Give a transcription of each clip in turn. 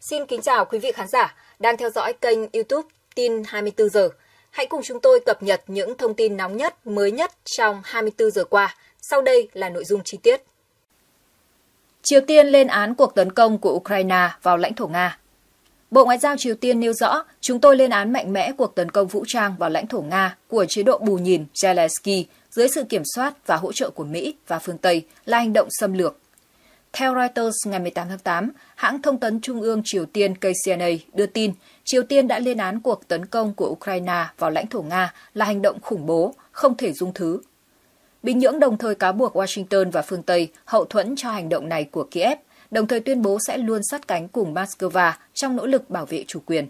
Xin kính chào quý vị khán giả đang theo dõi kênh YouTube Tin 24 giờ. Hãy cùng chúng tôi cập nhật những thông tin nóng nhất, mới nhất trong 24 giờ qua. Sau đây là nội dung chi tiết. Triều Tiên lên án cuộc tấn công của Ukraine vào lãnh thổ Nga. Bộ Ngoại giao Triều Tiên nêu rõ, chúng tôi lên án mạnh mẽ cuộc tấn công vũ trang vào lãnh thổ Nga của chế độ bù nhìn Zelensky dưới sự kiểm soát và hỗ trợ của Mỹ và phương Tây là hành động xâm lược theo Reuters ngày 18 tháng 8, hãng thông tấn trung ương Triều Tiên KCNA đưa tin Triều Tiên đã lên án cuộc tấn công của Ukraine vào lãnh thổ Nga là hành động khủng bố, không thể dung thứ. Bình Nhưỡng đồng thời cáo buộc Washington và phương Tây hậu thuẫn cho hành động này của Kiev, đồng thời tuyên bố sẽ luôn sát cánh cùng Moscow trong nỗ lực bảo vệ chủ quyền.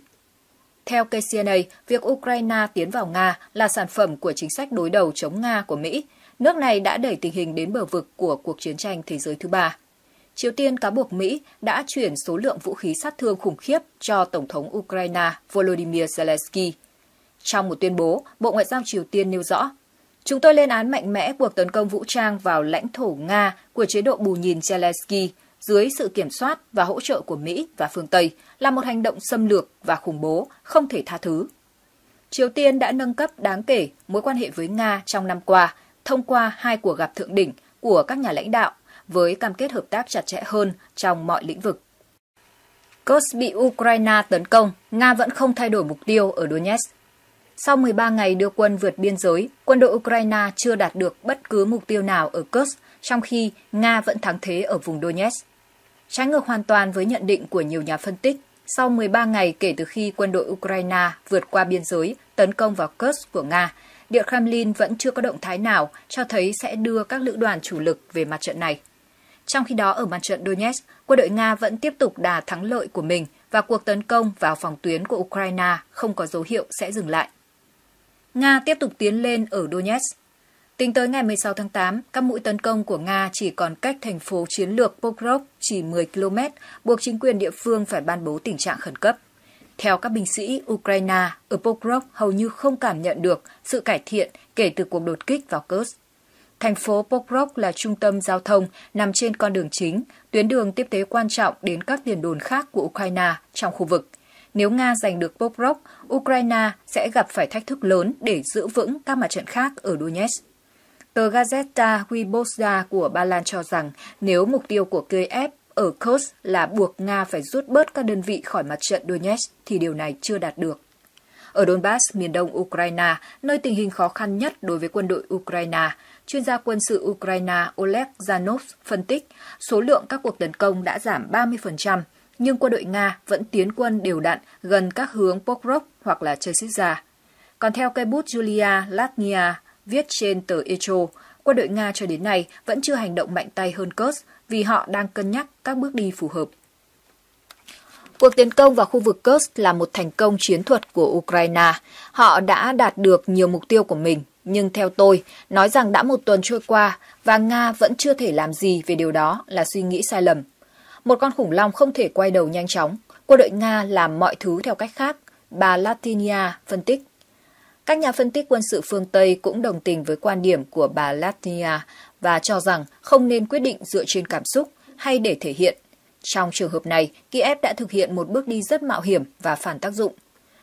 Theo KCNA, việc Ukraine tiến vào Nga là sản phẩm của chính sách đối đầu chống Nga của Mỹ. Nước này đã đẩy tình hình đến bờ vực của cuộc chiến tranh thế giới thứ ba. Triều Tiên cáo buộc Mỹ đã chuyển số lượng vũ khí sát thương khủng khiếp cho Tổng thống Ukraine Volodymyr Zelensky. Trong một tuyên bố, Bộ Ngoại giao Triều Tiên nêu rõ, Chúng tôi lên án mạnh mẽ cuộc tấn công vũ trang vào lãnh thổ Nga của chế độ bù nhìn Zelensky dưới sự kiểm soát và hỗ trợ của Mỹ và phương Tây là một hành động xâm lược và khủng bố không thể tha thứ. Triều Tiên đã nâng cấp đáng kể mối quan hệ với Nga trong năm qua thông qua hai cuộc gặp thượng đỉnh của các nhà lãnh đạo với cam kết hợp tác chặt chẽ hơn trong mọi lĩnh vực. Kursk bị Ukraine tấn công, Nga vẫn không thay đổi mục tiêu ở Donetsk. Sau 13 ngày đưa quân vượt biên giới, quân đội Ukraine chưa đạt được bất cứ mục tiêu nào ở Kursk, trong khi Nga vẫn thắng thế ở vùng Donetsk. Trái ngược hoàn toàn với nhận định của nhiều nhà phân tích, sau 13 ngày kể từ khi quân đội Ukraine vượt qua biên giới tấn công vào Kursk của Nga, Điện Kremlin vẫn chưa có động thái nào cho thấy sẽ đưa các lữ đoàn chủ lực về mặt trận này. Trong khi đó, ở mặt trận Donetsk, quân đội Nga vẫn tiếp tục đà thắng lợi của mình và cuộc tấn công vào phòng tuyến của Ukraine không có dấu hiệu sẽ dừng lại. Nga tiếp tục tiến lên ở Donetsk. Tính tới ngày 16 tháng 8, các mũi tấn công của Nga chỉ còn cách thành phố chiến lược Pokrov chỉ 10 km, buộc chính quyền địa phương phải ban bố tình trạng khẩn cấp. Theo các binh sĩ Ukraine, ở Pokrov hầu như không cảm nhận được sự cải thiện kể từ cuộc đột kích vào Kursk Thành phố Pokrok là trung tâm giao thông nằm trên con đường chính, tuyến đường tiếp tế quan trọng đến các tiền đồn khác của Ukraine trong khu vực. Nếu Nga giành được Pokrok, Ukraine sẽ gặp phải thách thức lớn để giữ vững các mặt trận khác ở Donetsk. Tờ Gazeta Wyborcza của Ba Lan cho rằng nếu mục tiêu của Kiev ở Kursk là buộc Nga phải rút bớt các đơn vị khỏi mặt trận Donetsk thì điều này chưa đạt được. Ở Donbass, miền đông Ukraine, nơi tình hình khó khăn nhất đối với quân đội Ukraine, chuyên gia quân sự Ukraine Oleg Zanov phân tích số lượng các cuộc tấn công đã giảm 30%, nhưng quân đội Nga vẫn tiến quân đều đặn gần các hướng Pokrov hoặc là Chesitsa. Còn theo cây bút Julia Latnia viết trên tờ Echo, quân đội Nga cho đến nay vẫn chưa hành động mạnh tay hơn Kursk vì họ đang cân nhắc các bước đi phù hợp. Cuộc tiến công vào khu vực Kursk là một thành công chiến thuật của Ukraine. Họ đã đạt được nhiều mục tiêu của mình. Nhưng theo tôi, nói rằng đã một tuần trôi qua và Nga vẫn chưa thể làm gì về điều đó là suy nghĩ sai lầm. Một con khủng long không thể quay đầu nhanh chóng. Quân đội Nga làm mọi thứ theo cách khác, bà Latinia phân tích. Các nhà phân tích quân sự phương Tây cũng đồng tình với quan điểm của bà Latinia và cho rằng không nên quyết định dựa trên cảm xúc hay để thể hiện trong trường hợp này, Kiev đã thực hiện một bước đi rất mạo hiểm và phản tác dụng.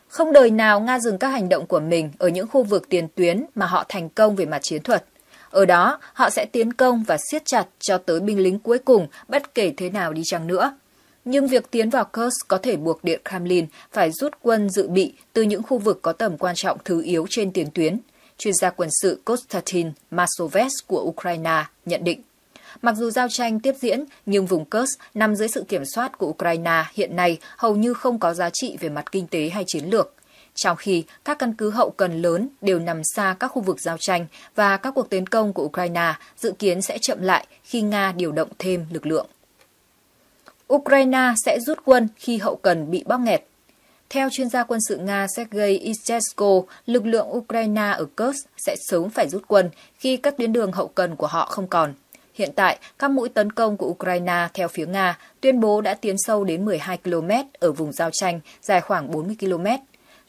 Không đời nào Nga dừng các hành động của mình ở những khu vực tiền tuyến mà họ thành công về mặt chiến thuật. Ở đó, họ sẽ tiến công và siết chặt cho tới binh lính cuối cùng bất kể thế nào đi chăng nữa. Nhưng việc tiến vào Kursk có thể buộc Điện Kremlin phải rút quân dự bị từ những khu vực có tầm quan trọng thứ yếu trên tiền tuyến. Chuyên gia quân sự Konstantin Masoves của Ukraine nhận định. Mặc dù giao tranh tiếp diễn, nhưng vùng Kursk nằm dưới sự kiểm soát của Ukraine hiện nay hầu như không có giá trị về mặt kinh tế hay chiến lược. Trong khi các căn cứ hậu cần lớn đều nằm xa các khu vực giao tranh và các cuộc tấn công của Ukraine dự kiến sẽ chậm lại khi Nga điều động thêm lực lượng. Ukraine sẽ rút quân khi hậu cần bị bóp nghẹt. Theo chuyên gia quân sự Nga Sergei Istesko, lực lượng Ukraine ở Kursk sẽ sớm phải rút quân khi các tuyến đường hậu cần của họ không còn. Hiện tại, các mũi tấn công của Ukraine theo phía Nga tuyên bố đã tiến sâu đến 12 km ở vùng giao tranh dài khoảng 40 km.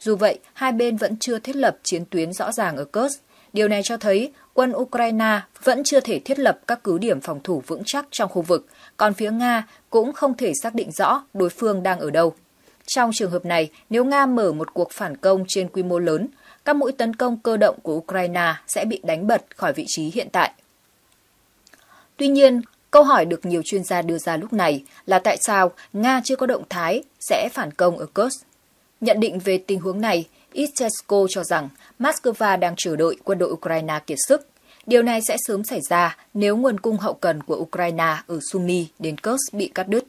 Dù vậy, hai bên vẫn chưa thiết lập chiến tuyến rõ ràng ở Kursk. Điều này cho thấy quân Ukraine vẫn chưa thể thiết lập các cứ điểm phòng thủ vững chắc trong khu vực, còn phía Nga cũng không thể xác định rõ đối phương đang ở đâu. Trong trường hợp này, nếu Nga mở một cuộc phản công trên quy mô lớn, các mũi tấn công cơ động của Ukraine sẽ bị đánh bật khỏi vị trí hiện tại. Tuy nhiên, câu hỏi được nhiều chuyên gia đưa ra lúc này là tại sao Nga chưa có động thái sẽ phản công ở Kursk. Nhận định về tình huống này, Istesko cho rằng Moscow đang chờ đợi quân đội Ukraine kiệt sức. Điều này sẽ sớm xảy ra nếu nguồn cung hậu cần của Ukraine ở Sumy đến Kursk bị cắt đứt.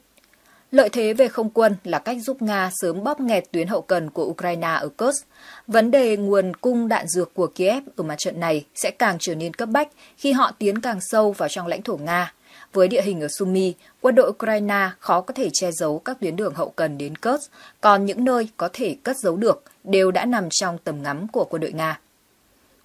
Lợi thế về không quân là cách giúp Nga sớm bóp nghẹt tuyến hậu cần của Ukraine ở Kursk. Vấn đề nguồn cung đạn dược của Kiev ở mặt trận này sẽ càng trở nên cấp bách khi họ tiến càng sâu vào trong lãnh thổ Nga. Với địa hình ở Sumy, quân đội Ukraine khó có thể che giấu các tuyến đường hậu cần đến Kursk, còn những nơi có thể cất giấu được đều đã nằm trong tầm ngắm của quân đội Nga.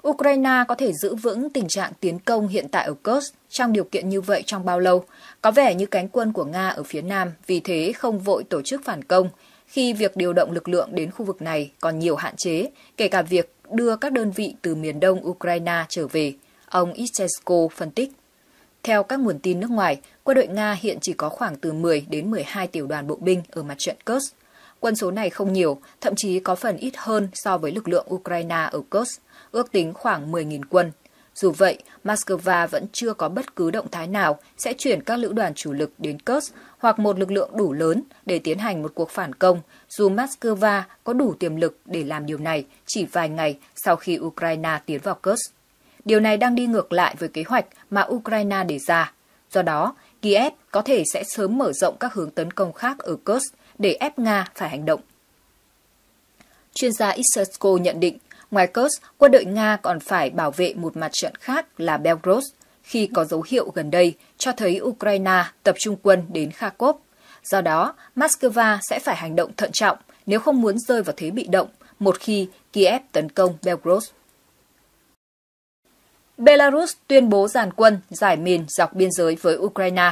Ukraine có thể giữ vững tình trạng tiến công hiện tại ở Kursk trong điều kiện như vậy trong bao lâu? Có vẻ như cánh quân của Nga ở phía Nam vì thế không vội tổ chức phản công, khi việc điều động lực lượng đến khu vực này còn nhiều hạn chế, kể cả việc đưa các đơn vị từ miền đông Ukraine trở về, ông Istesko phân tích. Theo các nguồn tin nước ngoài, quân đội Nga hiện chỉ có khoảng từ 10 đến 12 tiểu đoàn bộ binh ở mặt trận Kursk. Quân số này không nhiều, thậm chí có phần ít hơn so với lực lượng Ukraine ở Kursk, ước tính khoảng 10.000 quân. Dù vậy, Moscow vẫn chưa có bất cứ động thái nào sẽ chuyển các lữ đoàn chủ lực đến Kursk hoặc một lực lượng đủ lớn để tiến hành một cuộc phản công, dù Moscow có đủ tiềm lực để làm điều này chỉ vài ngày sau khi Ukraine tiến vào Kursk. Điều này đang đi ngược lại với kế hoạch mà Ukraine đề ra. Do đó, Kiev có thể sẽ sớm mở rộng các hướng tấn công khác ở Kursk để ép Nga phải hành động. Chuyên gia Isersko nhận định, ngoài Kursk, quân đội Nga còn phải bảo vệ một mặt trận khác là Belgorod khi có dấu hiệu gần đây cho thấy Ukraine tập trung quân đến Kharkov. Do đó, Moscow sẽ phải hành động thận trọng nếu không muốn rơi vào thế bị động một khi Kiev tấn công Belgorod. Belarus tuyên bố giàn quân giải mìn dọc biên giới với Ukraine.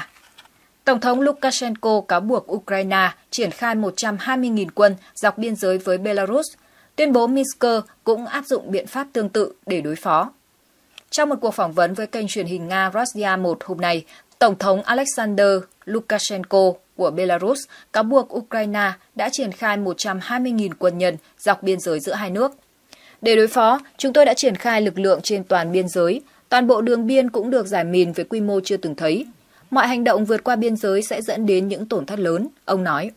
Tổng thống Lukashenko cáo buộc Ukraine triển khai 120.000 quân dọc biên giới với Belarus. Tuyên bố Minsk cũng áp dụng biện pháp tương tự để đối phó. Trong một cuộc phỏng vấn với kênh truyền hình Nga Russia 1 hôm nay, Tổng thống Alexander Lukashenko của Belarus cáo buộc Ukraine đã triển khai 120.000 quân nhân dọc biên giới giữa hai nước. Để đối phó, chúng tôi đã triển khai lực lượng trên toàn biên giới. Toàn bộ đường biên cũng được giải mìn với quy mô chưa từng thấy mọi hành động vượt qua biên giới sẽ dẫn đến những tổn thất lớn, ông nói.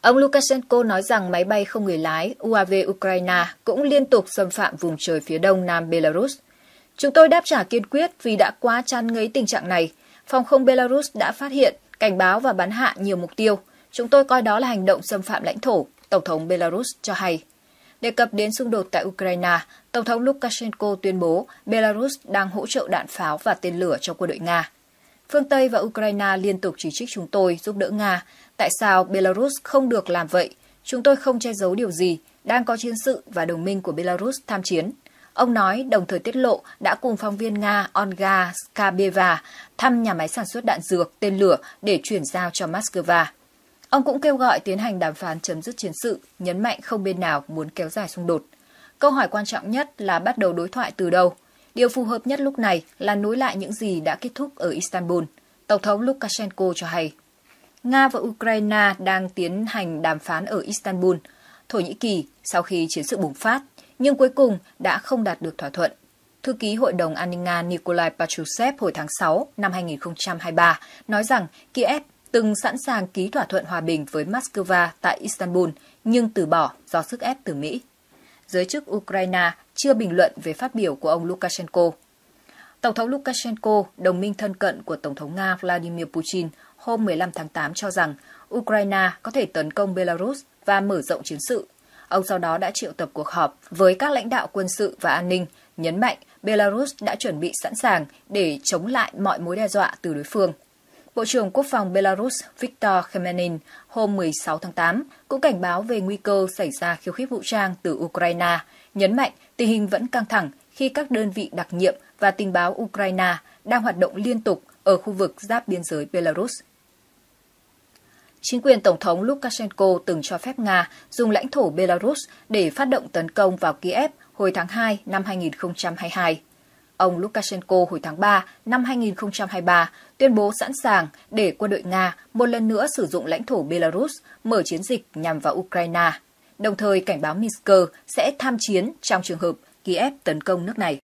Ông Lukashenko nói rằng máy bay không người lái UAV Ukraine cũng liên tục xâm phạm vùng trời phía đông nam Belarus. Chúng tôi đáp trả kiên quyết vì đã quá chăn ngấy tình trạng này. Phòng không Belarus đã phát hiện, cảnh báo và bắn hạ nhiều mục tiêu. Chúng tôi coi đó là hành động xâm phạm lãnh thổ, Tổng thống Belarus cho hay. Đề cập đến xung đột tại Ukraine, Tổng thống Lukashenko tuyên bố Belarus đang hỗ trợ đạn pháo và tên lửa cho quân đội Nga. Phương Tây và Ukraine liên tục chỉ trích chúng tôi giúp đỡ Nga. Tại sao Belarus không được làm vậy? Chúng tôi không che giấu điều gì, đang có chiến sự và đồng minh của Belarus tham chiến. Ông nói đồng thời tiết lộ đã cùng phóng viên Nga Olga Skabeva thăm nhà máy sản xuất đạn dược, tên lửa để chuyển giao cho Moscow. Ông cũng kêu gọi tiến hành đàm phán chấm dứt chiến sự, nhấn mạnh không bên nào muốn kéo dài xung đột. Câu hỏi quan trọng nhất là bắt đầu đối thoại từ đâu? Điều phù hợp nhất lúc này là nối lại những gì đã kết thúc ở Istanbul, Tổng thống Lukashenko cho hay. Nga và Ukraine đang tiến hành đàm phán ở Istanbul, Thổ Nhĩ Kỳ sau khi chiến sự bùng phát, nhưng cuối cùng đã không đạt được thỏa thuận. Thư ký Hội đồng An ninh Nga Nikolai Patrushev hồi tháng 6 năm 2023 nói rằng Kiev từng sẵn sàng ký thỏa thuận hòa bình với Moscow tại Istanbul nhưng từ bỏ do sức ép từ Mỹ. Giới chức Ukraine chưa bình luận về phát biểu của ông Lukashenko. Tổng thống Lukashenko, đồng minh thân cận của Tổng thống Nga Vladimir Putin, hôm 15 tháng 8 cho rằng Ukraine có thể tấn công Belarus và mở rộng chiến sự. Ông sau đó đã triệu tập cuộc họp với các lãnh đạo quân sự và an ninh, nhấn mạnh Belarus đã chuẩn bị sẵn sàng để chống lại mọi mối đe dọa từ đối phương. Bộ trưởng Quốc phòng Belarus Viktor Khemenin hôm 16 tháng 8 cũng cảnh báo về nguy cơ xảy ra khiêu khích vũ trang từ Ukraine, nhấn mạnh tình hình vẫn căng thẳng khi các đơn vị đặc nhiệm và tình báo Ukraine đang hoạt động liên tục ở khu vực giáp biên giới Belarus. Chính quyền Tổng thống Lukashenko từng cho phép Nga dùng lãnh thổ Belarus để phát động tấn công vào Kiev hồi tháng 2 năm 2022. Ông Lukashenko hồi tháng 3 năm 2023 tuyên bố sẵn sàng để quân đội Nga một lần nữa sử dụng lãnh thổ Belarus mở chiến dịch nhằm vào Ukraine, đồng thời cảnh báo Minsk sẽ tham chiến trong trường hợp Kiev tấn công nước này.